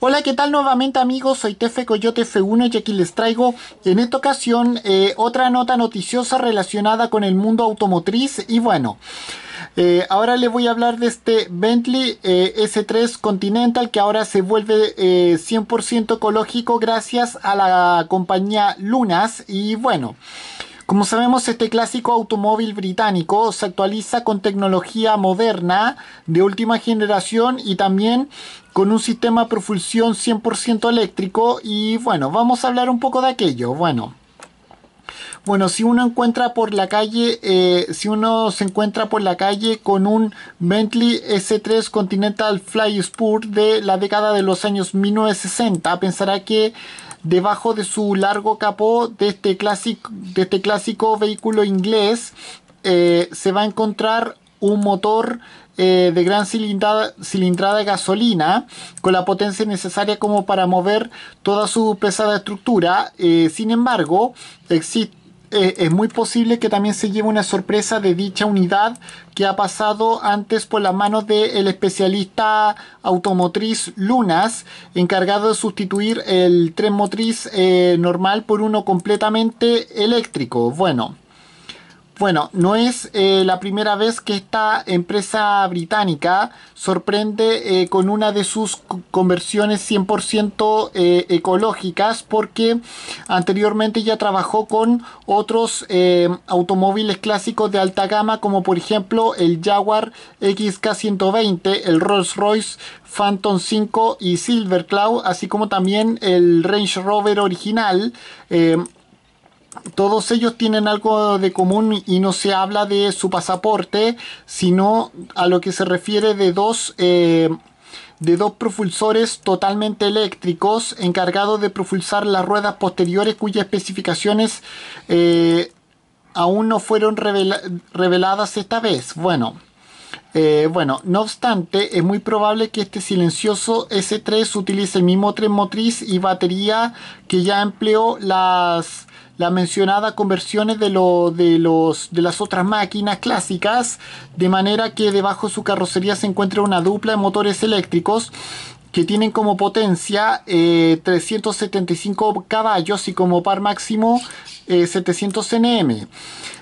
Hola, ¿qué tal nuevamente amigos? Soy Tefe Coyote F1 y aquí les traigo en esta ocasión eh, otra nota noticiosa relacionada con el mundo automotriz y bueno... Eh, ahora les voy a hablar de este Bentley eh, S3 Continental que ahora se vuelve 100% ecológico gracias a la compañía Lunas y bueno... Como sabemos, este clásico automóvil británico se actualiza con tecnología moderna de última generación y también con un sistema de propulsión 100% eléctrico y bueno, vamos a hablar un poco de aquello. Bueno, bueno, si uno encuentra por la calle, eh, si uno se encuentra por la calle con un Bentley S3 Continental Fly Spur de la década de los años 1960, pensará que debajo de su largo capó de este clásico, de este clásico vehículo inglés eh, se va a encontrar un motor eh, de gran cilindrada, cilindrada de gasolina con la potencia necesaria como para mover toda su pesada estructura. Eh, sin embargo, existe eh, es muy posible que también se lleve una sorpresa de dicha unidad que ha pasado antes por las manos del especialista automotriz Lunas, encargado de sustituir el tren motriz eh, normal por uno completamente eléctrico. Bueno. Bueno, no es eh, la primera vez que esta empresa británica sorprende eh, con una de sus conversiones 100% eh, ecológicas porque anteriormente ya trabajó con otros automóviles clásicos de alta gama como por ejemplo el Jaguar XK120, el Rolls Royce Phantom 5 y Silver Cloud, así como también el Range Rover original, todos ellos tienen algo de común y no se habla de su pasaporte, sino a lo que se refiere de dos, eh, de dos propulsores totalmente eléctricos encargados de propulsar las ruedas posteriores cuyas especificaciones eh, aún no fueron reveladas esta vez. Bueno. Eh, bueno, no obstante, es muy probable que este silencioso S3 utilice el mismo tren motriz y batería que ya empleó las ...la mencionada conversiones de, de, los, de las otras máquinas clásicas, de manera que debajo de su carrocería se encuentra una dupla de motores eléctricos que tienen como potencia 375 eh, caballos y como par máximo 700 eh, nm.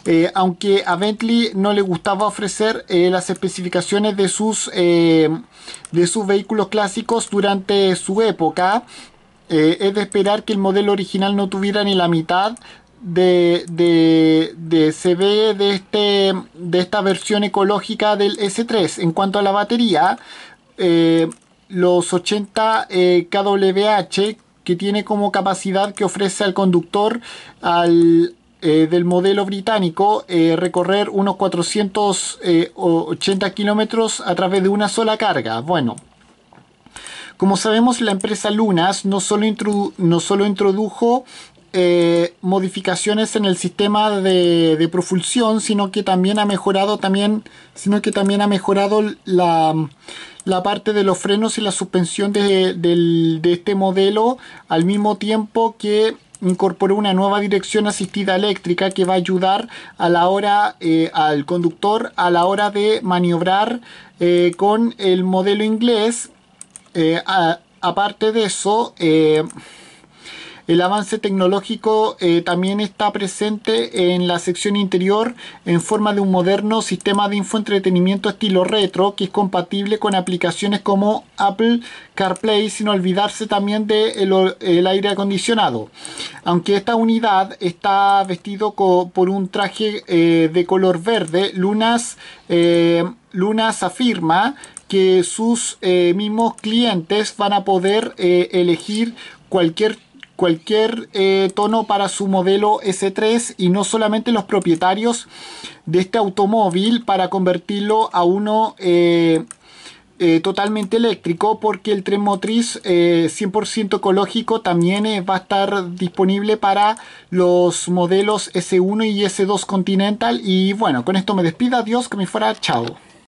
Eh, aunque a Bentley no le gustaba ofrecer las especificaciones de sus, de sus vehículos clásicos durante su época, eh, es de esperar que el modelo original no tuviera ni la mitad de, de, de CB este, de, esta versión ecológica del S3. En cuanto a la batería, eh, los 80 eh, kWh que tiene como capacidad que ofrece al conductor del modelo británico recorrer unos 480 kilómetros a través de una sola carga. Bueno, como sabemos, la empresa Lunas no solo, introdujo eh, modificaciones en el sistema de, de, propulsión, sino que también ha mejorado también, sino que también ha mejorado la, parte de los frenos y la suspensión de, este modelo, al mismo tiempo que incorporó una nueva dirección asistida eléctrica que va a ayudar a la hora eh, al conductor a la hora de maniobrar eh, con el modelo inglés eh, aparte de eso, eh, el avance tecnológico eh, también está presente en la sección interior en forma de un moderno sistema de infoentretenimiento estilo retro que es compatible con aplicaciones como Apple CarPlay sin olvidarse también del de el aire acondicionado. Aunque esta unidad está vestido por un traje de color verde, Lunas, Lunas afirma que sus eh, mismos clientes van a poder eh, elegir cualquier cualquier eh, tono para su modelo S3 y no solamente los propietarios de este automóvil para convertirlo a uno totalmente eléctrico porque el tren motriz 100% ecológico también va a estar disponible para los modelos S1 y S2 Continental y bueno con esto me despido adiós que me fuera chao